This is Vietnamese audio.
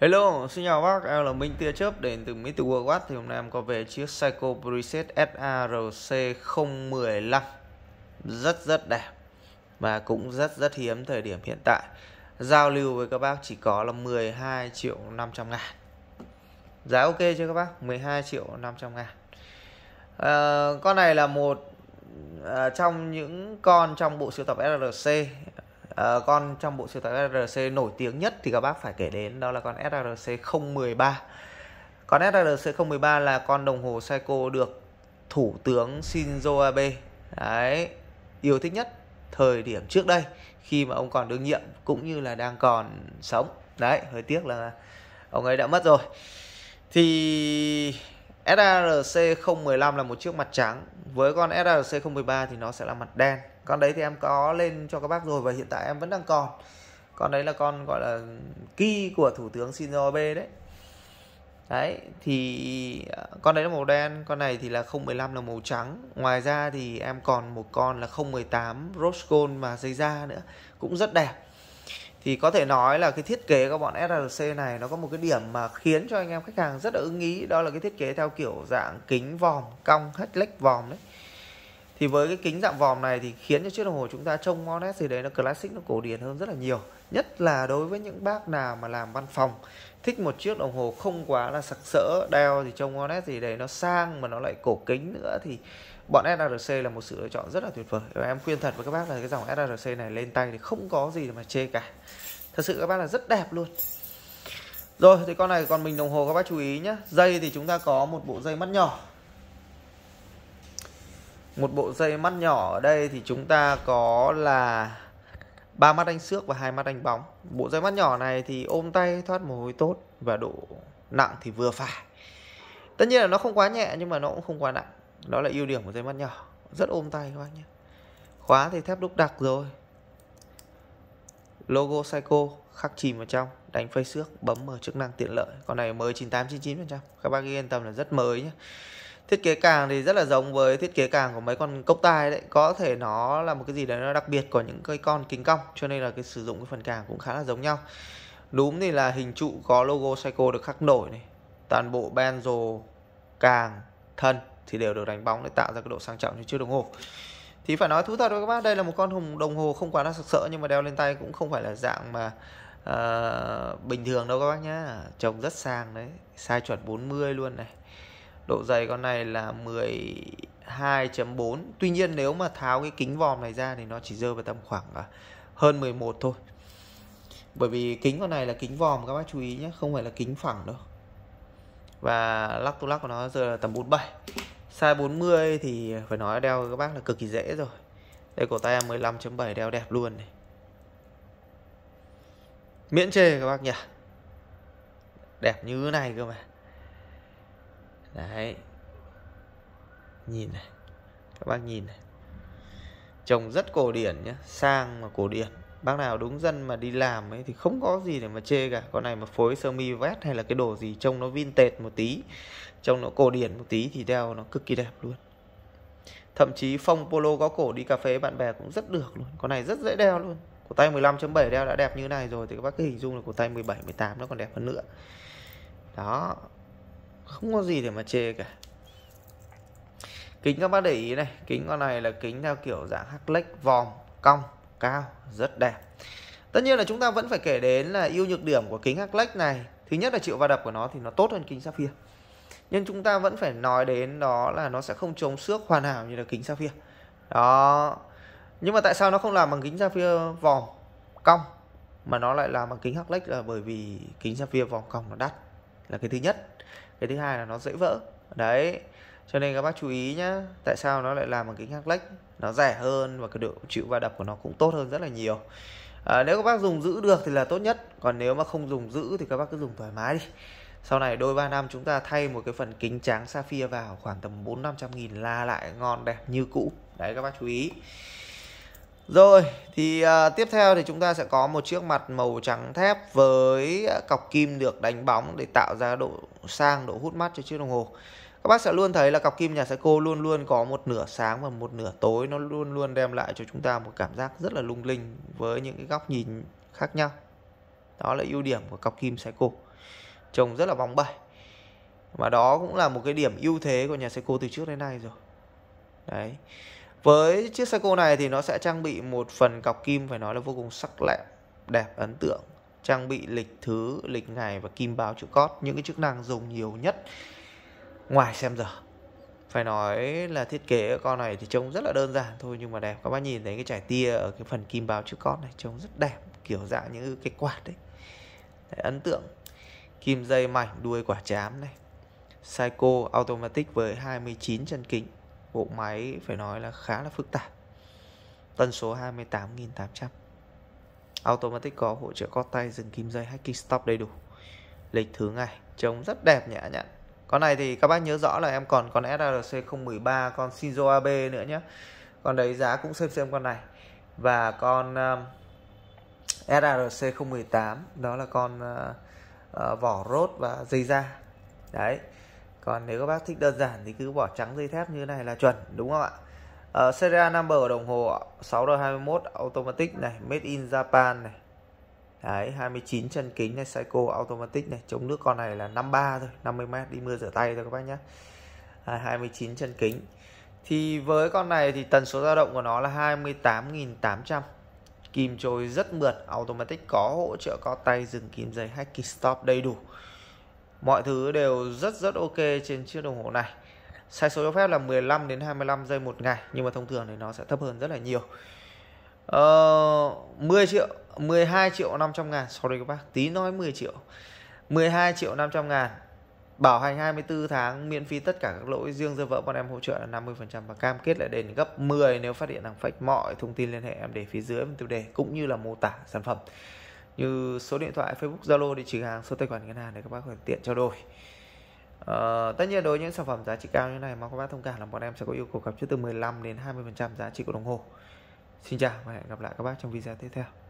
Hello, xin chào bác, em là Minh Tia Chớp đến từ mỹ Mr. Worldwide Thì hôm nay em có về chiếc Psycho Preset SARC 015 Rất rất đẹp Và cũng rất rất hiếm thời điểm hiện tại Giao lưu với các bác chỉ có là 12 triệu 500 ngàn Giá ok chưa các bác? 12 triệu 500 ngàn à, Con này là một à, trong những con trong bộ sưu tập SRC uh, con trong bộ sưu tập SRC nổi tiếng nhất thì các bác phải kể đến đó là con SRC 013 con SRC 013 là con đồng hồ Seiko được thủ tướng Shinzo Abe đấy yêu thích nhất thời điểm trước đây khi mà ông còn đương nhiệm cũng như là đang còn sống đấy hơi tiếc là ông ấy đã mất rồi thì SARC015 là một chiếc mặt trắng với con SARC013 thì nó sẽ là mặt đen con đấy thì em có lên cho các bác rồi và hiện tại em vẫn đang còn con đấy là con gọi là ki của thủ tướng Shinzo Abe đấy đấy thì à, con đấy là màu đen con này thì là 015 là màu trắng ngoài ra thì em còn một con là 018 Roscoe mà dây da nữa cũng rất đẹp thì có thể nói là cái thiết kế của bọn SRC này nó có một cái điểm mà khiến cho anh em khách hàng rất là ưng ý đó là cái thiết kế theo kiểu dạng kính vòm cong hết lách vòm đấy thì với cái kính dạng vòm này thì khiến cho chiếc đồng hồ chúng ta trông ngon nét gì đấy nó classic nó cổ điển hơn rất là nhiều nhất là đối với những bác nào mà làm văn phòng thích một chiếc đồng hồ không quá là sặc sỡ đeo thì trông ngon nét gì đấy nó sang mà nó lại cổ kính nữa thì bọn SRC là một sự lựa chọn rất là tuyệt vời và em khuyên thật với các bác là cái dòng SRC này lên tay thì không có gì mà chê cả thật sự các bác là rất đẹp luôn rồi thì con này còn mình đồng hồ các bác chú ý nhé dây thì chúng ta có một bộ dây mắt nhỏ một bộ dây mắt nhỏ ở đây thì chúng ta có là ba mắt đánh xước và hai mắt đánh bóng bộ dây mắt nhỏ này thì ôm tay thoát mồ hôi tốt và độ nặng thì vừa phải tất nhiên là nó không quá nhẹ nhưng mà nó cũng không quá nặng đó là ưu điểm của dây mắt nhỏ rất ôm tay các bác nhé khóa thì thép đúc đặc rồi logo Seiko khắc chìm vào trong đánh phây xước bấm mở chức năng tiện lợi con này mới 9899% các bác yên tâm là rất mới nhé thiết kế càng thì rất là giống với thiết kế càng của mấy con cốc tai đấy có thể nó là một cái gì đấy nó đặc biệt của những cái con kính cong cho nên là cái sử dụng cái phần càng cũng khá là giống nhau đúng thì là hình trụ có logo Seiko được khắc nổi này toàn bộ benzo càng thân thì đều được đánh bóng để tạo ra cái độ sang trọng cho chiếc đồng hồ thì phải nói thú thật với các bác đây là một con hùng đồng hồ không quá là sặc sỡ nhưng mà đeo lên tay cũng không phải là dạng mà uh, bình thường đâu các bác nhá trông rất sang đấy sai chuẩn 40 luôn này độ dày con này là 12.4 tuy nhiên nếu mà tháo cái kính vòm này ra thì nó chỉ rơi vào tầm khoảng à, hơn 11 thôi bởi vì kính con này là kính vòm các bác chú ý nhé không phải là kính phẳng đâu và lắc tu lắc của nó giờ là tầm 47 size 40 thì phải nói đeo các bác là cực kỳ dễ rồi đây cổ tay em 15.7 đeo đẹp luôn này miễn chê các bác nhỉ đẹp như thế này cơ mà đấy nhìn này các bác nhìn này trồng rất cổ điển nhé sang mà cổ điển bác nào đúng dân mà đi làm ấy thì không có gì để mà chê cả con này mà phối sơ mi vest hay là cái đồ gì trông nó vin vintage một tí trông nó cổ điển một tí thì đeo nó cực kỳ đẹp luôn thậm chí phong polo có cổ đi cà phê bạn bè cũng rất được luôn con này rất dễ đeo luôn cổ tay 15.7 đeo đã đẹp như này rồi thì các bác cứ hình dung là cổ tay 17 18 nó còn đẹp hơn nữa đó không có gì để mà chê cả kính các bác để ý này kính con này là kính theo kiểu dạng hắc lách vòm cong cao rất đẹp tất nhiên là chúng ta vẫn phải kể đến là ưu nhược điểm của kính hắc lách này thứ nhất là chịu va đập của nó thì nó tốt hơn kính sapphire nhưng chúng ta vẫn phải nói đến đó là nó sẽ không chống xước hoàn hảo như là kính sapphire đó nhưng mà tại sao nó không làm bằng kính sapphire vòm cong mà nó lại làm bằng kính hắc lách là bởi vì kính sapphire vòm cong nó đắt là cái thứ nhất cái thứ hai là nó dễ vỡ đấy cho nên các bác chú ý nhá tại sao nó lại làm bằng kính hắc lách nó rẻ hơn và cái độ chịu va đập của nó cũng tốt hơn rất là nhiều à, nếu các bác dùng giữ được thì là tốt nhất còn nếu mà không dùng giữ thì các bác cứ dùng thoải mái đi sau này đôi ba năm chúng ta thay một cái phần kính tráng sapphire vào khoảng tầm bốn năm trăm nghìn la lại ngon đẹp như cũ đấy các bác chú ý rồi, thì à, tiếp theo thì chúng ta sẽ có một chiếc mặt màu trắng thép với cọc kim được đánh bóng để tạo ra độ sang, độ hút mắt cho chiếc đồng hồ. Các bác sẽ luôn thấy là cọc kim nhà Seiko luôn luôn có một nửa sáng và một nửa tối. Nó luôn luôn đem lại cho chúng ta một cảm giác rất là lung linh với những cái góc nhìn khác nhau. Đó là ưu điểm của cọc kim Seiko. Trông rất là bóng bẩy. Và đó cũng là một cái điểm ưu thế của nhà Seiko từ trước đến nay rồi. Đấy với chiếc xe cô này thì nó sẽ trang bị một phần cọc kim phải nói là vô cùng sắc lẹm đẹp ấn tượng trang bị lịch thứ lịch ngày và kim báo chữ cót những cái chức năng dùng nhiều nhất ngoài xem giờ phải nói là thiết kế ở con này thì trông rất là đơn giản thôi nhưng mà đẹp các bác nhìn thấy cái trải tia ở cái phần kim báo chữ con này trông rất đẹp kiểu dạng những cái quạt đấy, đấy ấn tượng kim dây mảnh đuôi quả chám này Seiko automatic với 29 chân kính bộ máy phải nói là khá là phức tạp tần số 28.800 automatic có hỗ trợ cót tay dừng kim dây hacking stop đầy đủ lịch thứ ngày trông rất đẹp nhẹ nhặn con này thì các bác nhớ rõ là em còn con SRC 013 con Shinzo ab nữa nhé con đấy giá cũng xem xem con này và con um, SRC 018 đó là con uh, uh, vỏ rốt và dây da đấy còn nếu các bác thích đơn giản thì cứ bỏ trắng dây thép như thế này là chuẩn đúng không ạ uh, ờ, serial number của đồng hồ 6R21 automatic này made in Japan này Đấy, 29 chân kính này, Seiko automatic này, chống nước con này là 53 thôi, 50 m đi mưa rửa tay thôi các bác nhé. À, 29 chân kính. Thì với con này thì tần số dao động của nó là 28.800. Kìm trôi rất mượt, automatic có hỗ trợ co tay dừng kìm dây hay kick stop đầy đủ mọi thứ đều rất rất ok trên chiếc đồng hồ này sai số cho phép là 15 đến 25 giây một ngày nhưng mà thông thường thì nó sẽ thấp hơn rất là nhiều ờ, 10 triệu 12 triệu 500 ngàn sorry các bác tí nói 10 triệu 12 triệu 500 ngàn bảo hành 24 tháng miễn phí tất cả các lỗi riêng dơ vợ bọn em hỗ trợ là 50% và cam kết lại đền gấp 10 nếu phát hiện hàng fake mọi thông tin liên hệ em để phía dưới tiêu đề cũng như là mô tả sản phẩm như số điện thoại facebook zalo địa chỉ hàng số tài khoản ngân hàng để các bác có thể tiện trao đổi à, tất nhiên đối với những sản phẩm giá trị cao như này mà các bác thông cảm là bọn em sẽ có yêu cầu cặp trước từ 15 đến 20 giá trị của đồng hồ xin chào và hẹn gặp lại các bác trong video tiếp theo